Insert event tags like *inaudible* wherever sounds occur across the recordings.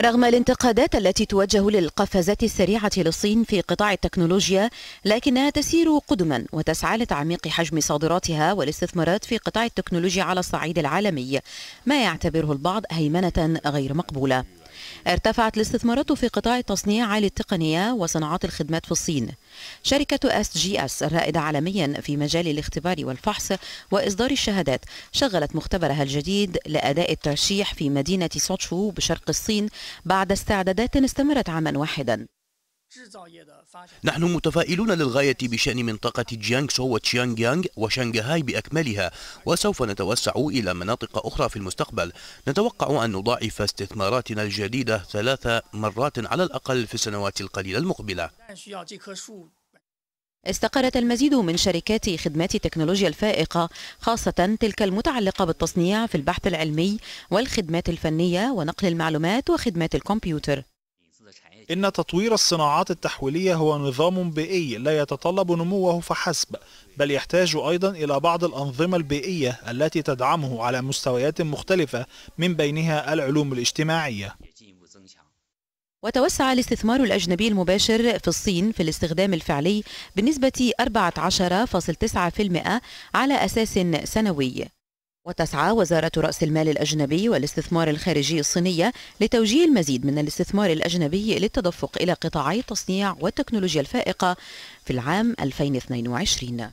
رغم الانتقادات التي توجه للقفزات السريعة للصين في قطاع التكنولوجيا لكنها تسير قدما وتسعى لتعميق حجم صادراتها والاستثمارات في قطاع التكنولوجيا على الصعيد العالمي ما يعتبره البعض هيمنة غير مقبولة ارتفعت الاستثمارات في قطاع التصنيع عالي التقنية وصناعات الخدمات في الصين شركة اس جي اس الرائدة عالميا في مجال الاختبار والفحص وإصدار الشهادات شغلت مختبرها الجديد لأداء الترشيح في مدينة سوتشو بشرق الصين بعد استعدادات استمرت عاما واحدا نحن متفائلون للغاية بشأن منطقة جيانغسو وتشيانغيانغ وشانغهاي وشنغهاي بأكملها وسوف نتوسع إلى مناطق أخرى في المستقبل نتوقع أن نضاعف استثماراتنا الجديدة ثلاث مرات على الأقل في السنوات القليلة المقبلة استقرت المزيد من شركات خدمات التكنولوجيا الفائقة خاصة تلك المتعلقة بالتصنيع في البحث العلمي والخدمات الفنية ونقل المعلومات وخدمات الكمبيوتر إن تطوير الصناعات التحويلية هو نظام بيئي لا يتطلب نموه فحسب بل يحتاج أيضا إلى بعض الأنظمة البيئية التي تدعمه على مستويات مختلفة من بينها العلوم الاجتماعية وتوسع الاستثمار الأجنبي المباشر في الصين في الاستخدام الفعلي بنسبة 14.9% على أساس سنوي وتسعى وزارة رأس المال الأجنبي والاستثمار الخارجي الصينية لتوجيه المزيد من الاستثمار الأجنبي للتدفق إلى قطاعي التصنيع والتكنولوجيا الفائقة في العام 2022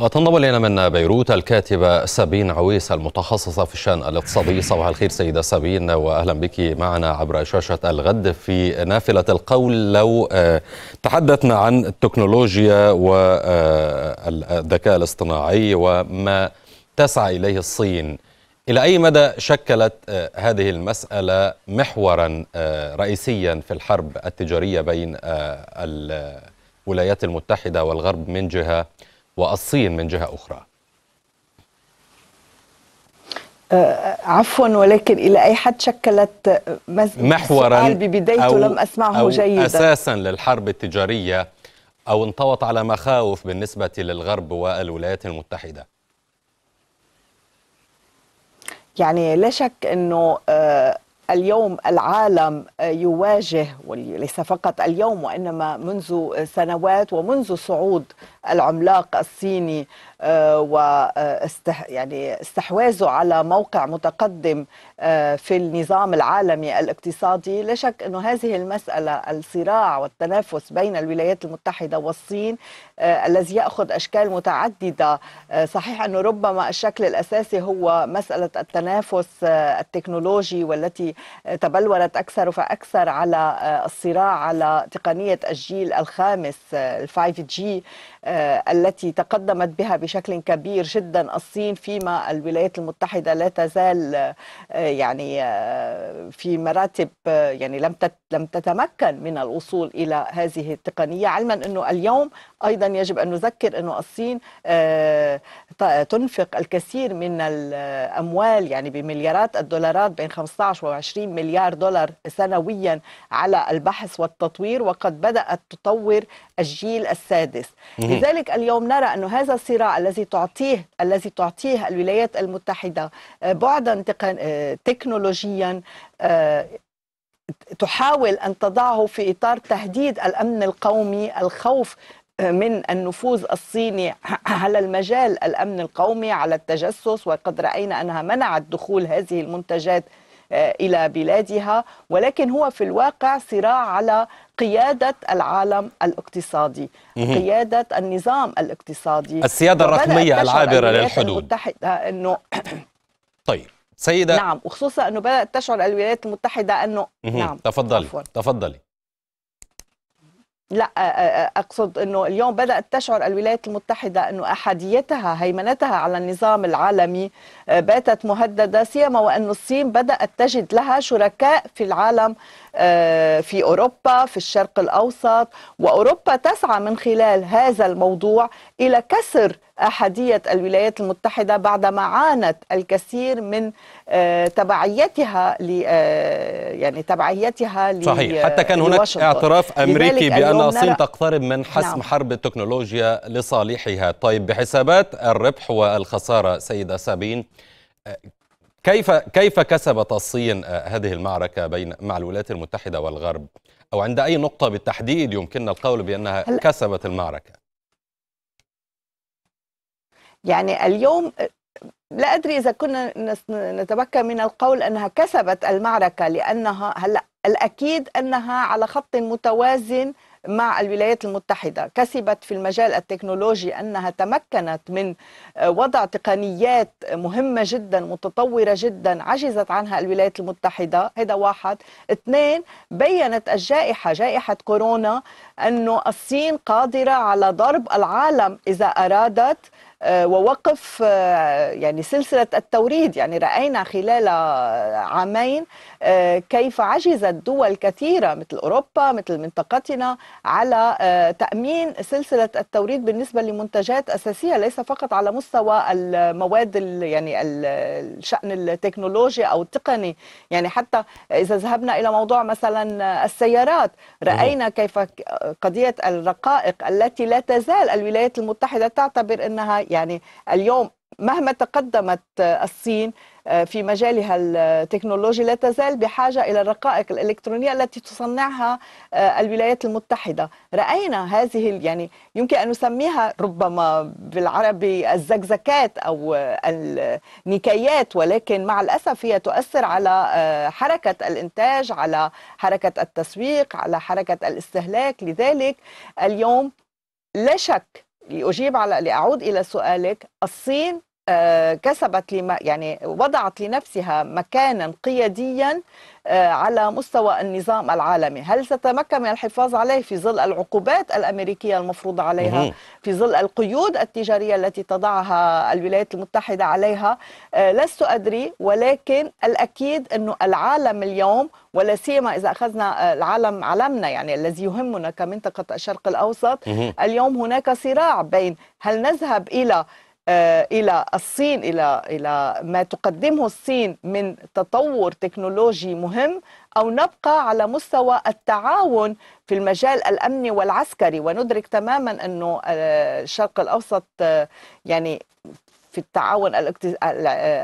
وتنضم الينا من بيروت الكاتبه سابين عويس المتخصصه في الشان الاقتصادي صباح الخير سيده سابين واهلا بك معنا عبر شاشه الغد في نافله القول لو آه، تحدثنا عن التكنولوجيا والذكاء آه، الاصطناعي وما تسعى اليه الصين الى اي مدى شكلت آه، هذه المساله محورا رئيسيا في الحرب التجاريه بين الولايات المتحده والغرب من جهه والصين من جهة أخرى أه، عفوا ولكن الى اي حد شكلت محورا ببدايته لم اسمعه أو جيدا اساسا للحرب التجاريه او انطوت على مخاوف بالنسبه للغرب والولايات المتحده يعني لا شك انه أه، اليوم العالم أه، يواجه وليس فقط اليوم وانما منذ سنوات ومنذ صعود العملاق الصيني آه، واستح يعني استحواذه على موقع متقدم آه، في النظام العالمي الاقتصادي لا شك أن هذه المسألة الصراع والتنافس بين الولايات المتحدة والصين آه، الذي يأخذ أشكال متعددة صحيح أنه ربما الشكل الأساسي هو مسألة التنافس التكنولوجي والتي تبلورت أكثر فأكثر على الصراع على تقنية الجيل الخامس 5G التي تقدمت بها بشكل كبير جدا الصين فيما الولايات المتحدة لا تزال آه، يعني آه، في مراتب آه، يعني لم لم تتمكن من الوصول إلى هذه التقنية علما أنه اليوم أيضا يجب أن نذكر أنه الصين تنفق الكثير من الأموال يعني بمليارات الدولارات بين 15 و 20 مليار دولار سنويا على البحث والتطوير وقد بدأت تطور الجيل السادس لذلك اليوم نرى أن هذا الصراع الذي تعطيه الذي تعطيه الولايات المتحدة آه، بعدا آه، تكنولوجيا آه، تحاول أن تضعه في إطار تهديد الأمن القومي الخوف من النفوذ الصيني *laughs* على المجال الامن القومي على التجسس وقد راينا انها منعت دخول هذه المنتجات الى بلادها ولكن هو في الواقع صراع على قيادة العالم الاقتصادي قيادة النظام الاقتصادي السيادة الرقمية العابرة للحدود المتحدة أنه *coughs* طيب سيدة نعم وخصوصا أنه بدأت تشعر الولايات المتحدة أنه نعم تفضلي عفواً. تفضلي لا اقصد انه اليوم بدات تشعر الولايات المتحده انه احاديتها هيمنتها على النظام العالمي آه، باتت مهدده سيما وان الصين بدات تجد لها شركاء في العالم آه، في اوروبا في الشرق الاوسط واوروبا تسعى من خلال هذا الموضوع الى كسر احاديه الولايات المتحده بعدما عانت الكثير من آه، تبعيتها ل آه، يعني تبعيتها صحيح حتى كان هناك اعتراف امريكي بان الصين تقترب من حسم نعم. حرب التكنولوجيا لصالحها طيب بحسابات الربح والخساره سيده سابين كيف كيف كسبت الصين آه، هذه المعركه بين مع الولايات المتحده والغرب او عند اي نقطه بالتحديد يمكننا القول بانها هل... كسبت المعركه يعني اليوم آه، لا ادري اذا كنا نتبكى من القول انها كسبت المعركه لانها هلا الاكيد انها على خط متوازن مع الولايات المتحدة كسبت في المجال التكنولوجي أنها تمكنت من آه، وضع تقنيات مهمة جدا متطورة جدا عجزت عنها الولايات المتحدة هذا واحد اثنين بيّنت الجائحة جائحة كورونا أنه الصين قادرة على ضرب العالم إذا أرادت آه، ووقف آه، يعني سلسلة التوريد يعني رأينا خلال آه، عامين كيف عجزت دول كثيرة مثل أوروبا مثل منطقتنا على تأمين سلسلة التوريد بالنسبة لمنتجات أساسية ليس فقط على مستوى المواد يعني الشأن التكنولوجي أو التقني يعني حتى إذا ذهبنا إلى موضوع مثلا السيارات رأينا كيف قضية الرقائق التي لا تزال الولايات المتحدة تعتبر أنها يعني اليوم مهما تقدمت الصين آه، في مجالها التكنولوجي لا تزال بحاجة إلى الرقائق الإلكترونية التي تصنعها آه، الولايات المتحدة رأينا هذه يعني يمكن أن نسميها ربما بالعربي الزكزكات أو النكايات ولكن مع الأسف هي تؤثر على آه، حركة الإنتاج على حركة التسويق على حركة الاستهلاك لذلك اليوم لا شك لأجيب على لأعود إلى سؤالك الصين آه، كسبت لما يعني وضعت لنفسها مكانا قياديا آه، على مستوى النظام العالمي هل ستتمكن من الحفاظ عليه في ظل العقوبات الأمريكية المفروضة عليها في ظل القيود التجارية التي تضعها الولايات المتحدة عليها آه، لست أدري ولكن الأكيد أنه العالم اليوم ولا سيما إذا أخذنا العالم عالمنا يعني الذي يهمنا كمنطقة الشرق الأوسط اليوم هناك صراع بين هل نذهب إلى آه، الى الصين الى الى ما تقدمه الصين من تطور تكنولوجي مهم او نبقى على مستوى التعاون في المجال الامني والعسكري وندرك تماما انه آه، الشرق الاوسط آه، يعني في التعاون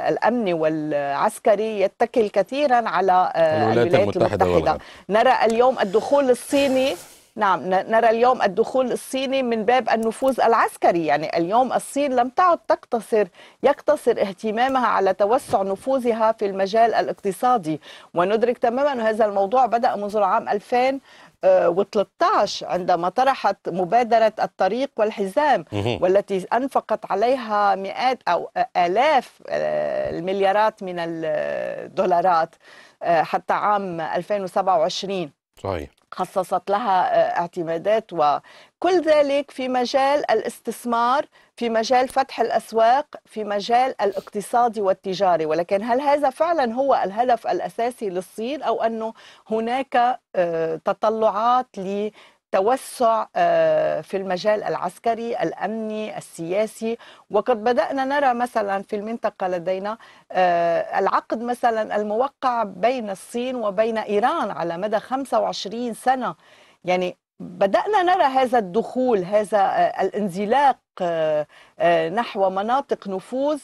الامني والعسكري يتكل كثيرا على الولايات المتحده, المتحدة. نرى اليوم الدخول الصيني نعم نرى اليوم الدخول الصيني من باب النفوذ العسكري يعني اليوم الصين لم تعد تقتصر يقتصر اهتمامها على توسع نفوذها في المجال الاقتصادي وندرك تماما أن هذا الموضوع بدأ منذ العام 2000 آه، و13 عندما طرحت مبادرة الطريق والحزام والتي أنفقت عليها مئات أو آه، آلاف آه، المليارات من الدولارات حتى عام 2027 صحيح خصصت لها آه، اعتمادات وكل ذلك في مجال الاستثمار في مجال فتح الاسواق في مجال الاقتصادي والتجاري ولكن هل هذا فعلا هو الهدف الاساسي للصين او انه هناك آه، تطلعات توسع آه، في المجال العسكري الامني السياسي وقد بدانا نرى مثلا في المنطقه لدينا آه، العقد مثلا الموقع بين الصين وبين ايران على مدى 25 سنه يعني بدأنا نرى هذا الدخول هذا آه، الانزلاق نحو مناطق نفوذ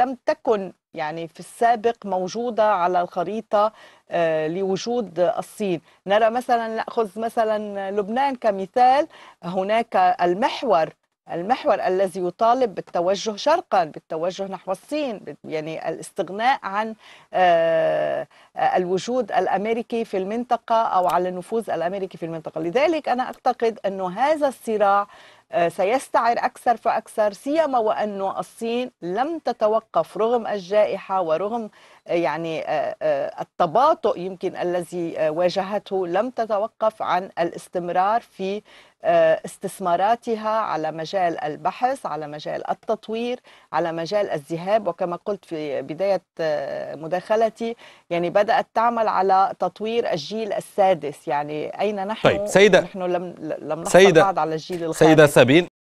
لم تكن يعني في السابق موجودة على الخريطة آه، لوجود الصين نرى مثلا ناخذ مثلا لبنان كمثال هناك المحور المحور الذي يطالب بالتوجه شرقا بالتوجه نحو الصين يعني الاستغناء عن آه، الوجود الامريكي في المنطقه او على النفوذ الامريكي في المنطقه لذلك انا اعتقد انه هذا الصراع آه، سيستعر أكثر فأكثر سيما وأن الصين لم تتوقف رغم الجائحة ورغم يعني آه، آه، التباطؤ يمكن الذي آه، واجهته لم تتوقف عن الاستمرار في استثماراتها على مجال البحث على مجال التطوير على مجال الذهاب وكما قلت في بداية مداخلتي يعني بدأت تعمل على تطوير الجيل السادس يعني أين نحن طيب سيدة نحن لم لم نحصل بعض على الجيل الخامس سيدة سابين